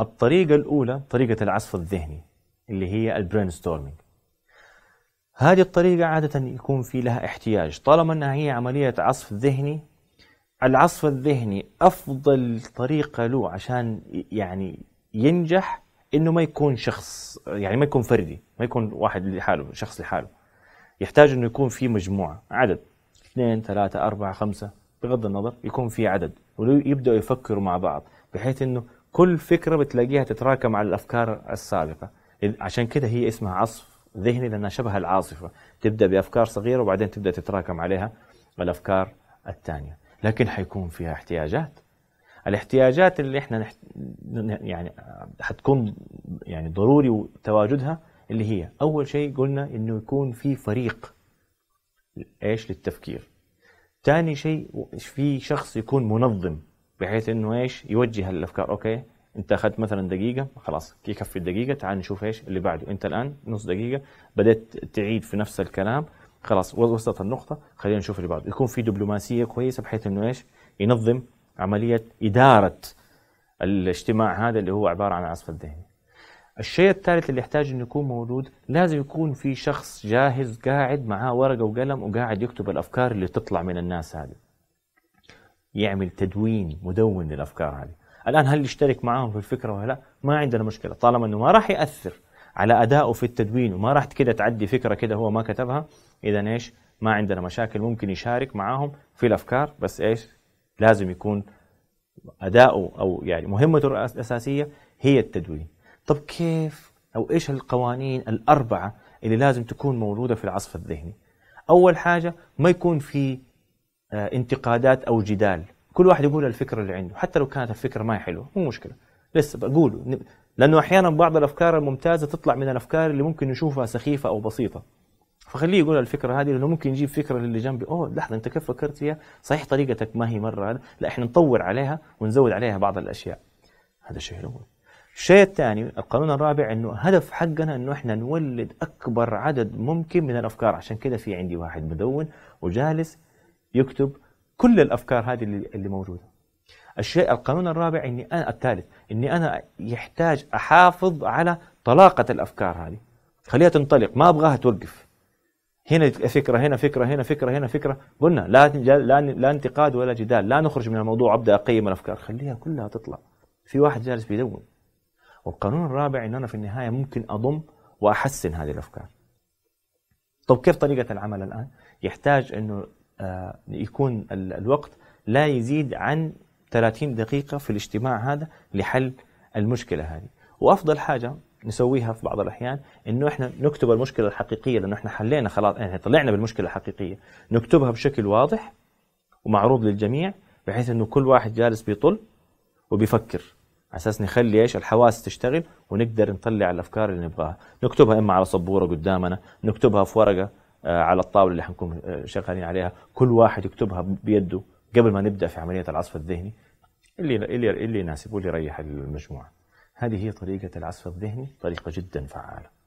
الطريقة الأولى طريقة العصف الذهني اللي هي البرين ستورمينج هذه الطريقة عادة يكون في لها احتياج طالما أنها هي عملية عصف ذهني العصف الذهني أفضل طريقة له عشان يعني ينجح انه ما يكون شخص يعني ما يكون فردي ما يكون واحد لحاله شخص لحاله يحتاج انه يكون في مجموعه عدد اثنين ثلاثه اربعه خمسه بغض النظر يكون في عدد ويبداوا يفكروا مع بعض بحيث انه كل فكره بتلاقيها تتراكم على الافكار السابقه عشان كده هي اسمها عصف ذهني لانها شبه العاصفه تبدا بافكار صغيره وبعدين تبدا تتراكم عليها الافكار الثانيه لكن حيكون فيها احتياجات الاحتياجات اللي احنا نحت... يعني حتكون يعني ضروري تواجدها اللي هي اول شيء قلنا انه يكون في فريق ايش للتفكير ثاني شيء في شخص يكون منظم بحيث انه ايش يوجه الافكار اوكي انت اخذت مثلا دقيقه خلاص يكفي الدقيقه تعال نشوف ايش اللي بعده انت الان نص دقيقه بدات تعيد في نفس الكلام خلاص وصلت النقطه خلينا نشوف اللي بعده يكون في دبلوماسيه كويسه بحيث انه ايش ينظم عمليه اداره الاجتماع هذا اللي هو عباره عن عصف الذهني الشيء الثالث اللي يحتاج انه يكون موجود لازم يكون في شخص جاهز قاعد معاه ورقه وقلم وقاعد يكتب الافكار اللي تطلع من الناس هذه يعمل تدوين مدون للافكار هذه الان هل يشترك معاهم في الفكره ولا لا ما عندنا مشكله طالما انه ما راح ياثر على ادائه في التدوين وما راح كده تعدي فكره كده هو ما كتبها اذا ايش ما عندنا مشاكل ممكن يشارك معاهم في الافكار بس ايش لازم يكون اداؤه او يعني مهمته الاساسيه هي التدوين طب كيف او ايش القوانين الاربعه اللي لازم تكون موجوده في العصف الذهني اول حاجه ما يكون في آه، انتقادات او جدال كل واحد يقول الفكره اللي عنده حتى لو كانت الفكره ما هي حلوه مو مشكله لسه بقوله لانه احيانا بعض الافكار الممتازه تطلع من الافكار اللي ممكن نشوفها سخيفه او بسيطه فخليه يقول الفكره هذه لانه ممكن يجيب فكره للي جنبي اوه لحظه انت كيف فكرت فيها صحيح طريقتك ما هي مره هذا لا احنا نطور عليها ونزود عليها بعض الاشياء هذا الشيء الاول الشيء الثاني القانون الرابع انه هدف حقنا انه احنا نولد اكبر عدد ممكن من الافكار عشان كذا في عندي واحد مدون وجالس يكتب كل الافكار هذه اللي, اللي موجوده الشيء القانون الرابع اني انا الثالث اني انا يحتاج احافظ على طلاقه الافكار هذه خليها تنطلق ما ابغاها توقف هنا فكره هنا فكره هنا فكره هنا فكره قلنا لا لا لا انتقاد ولا جدال لا نخرج من الموضوع ابدا اقيم الافكار خليها كلها تطلع في واحد جالس بيدون والقانون الرابع ان انا في النهايه ممكن اضم واحسن هذه الافكار طب كيف طريقه العمل الان يحتاج انه آه، يكون الوقت لا يزيد عن 30 دقيقة في الاجتماع هذا لحل المشكلة هذه وأفضل حاجة نسويها في بعض الأحيان إنه إحنا نكتب المشكلة الحقيقية لأنه إحنا حلينا خلاص يعني طلعنا بالمشكلة الحقيقية نكتبها بشكل واضح ومعروض للجميع بحيث إنه كل واحد جالس بيطل وبيفكر على اساس نخلي ايش الحواس تشتغل ونقدر نطلع الافكار اللي نبغاها، نكتبها اما على سبوره قدامنا، نكتبها في ورقه آه، على الطاوله اللي حنكون آه، شغالين عليها كل واحد يكتبها بيده قبل ما نبدا في عمليه العصف الذهني اللي اللي اللي يناسبه اللي يريح المجموعه هذه هي طريقه العصف الذهني طريقه جدا فعاله